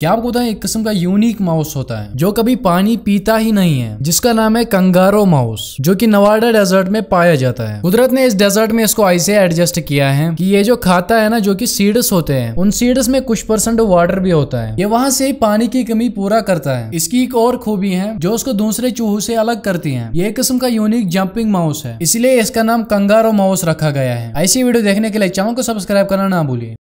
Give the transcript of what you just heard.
क्या आपको पता है एक किस्म का यूनिक माउस होता है जो कभी पानी पीता ही नहीं है जिसका नाम है कंगारो माउस जो कि नवाडा डेजर्ट में पाया जाता है कुदरत ने इस डेजर्ट में इसको ऐसे एडजस्ट किया है कि ये जो खाता है ना जो कि सीड्स होते हैं उन सीड्स में कुछ परसेंट वाटर भी होता है ये वहां से ही पानी की कमी पूरा करता है इसकी एक और खूबी है जो उसको दूसरे चूहू से अलग करती है ये एक किस्म का यूनिक जंपिंग माउस है इसलिए इसका नाम कंगारो माउस रखा गया है ऐसी वीडियो देखने के लिए चैनल को सब्सक्राइब करना ना भूलिए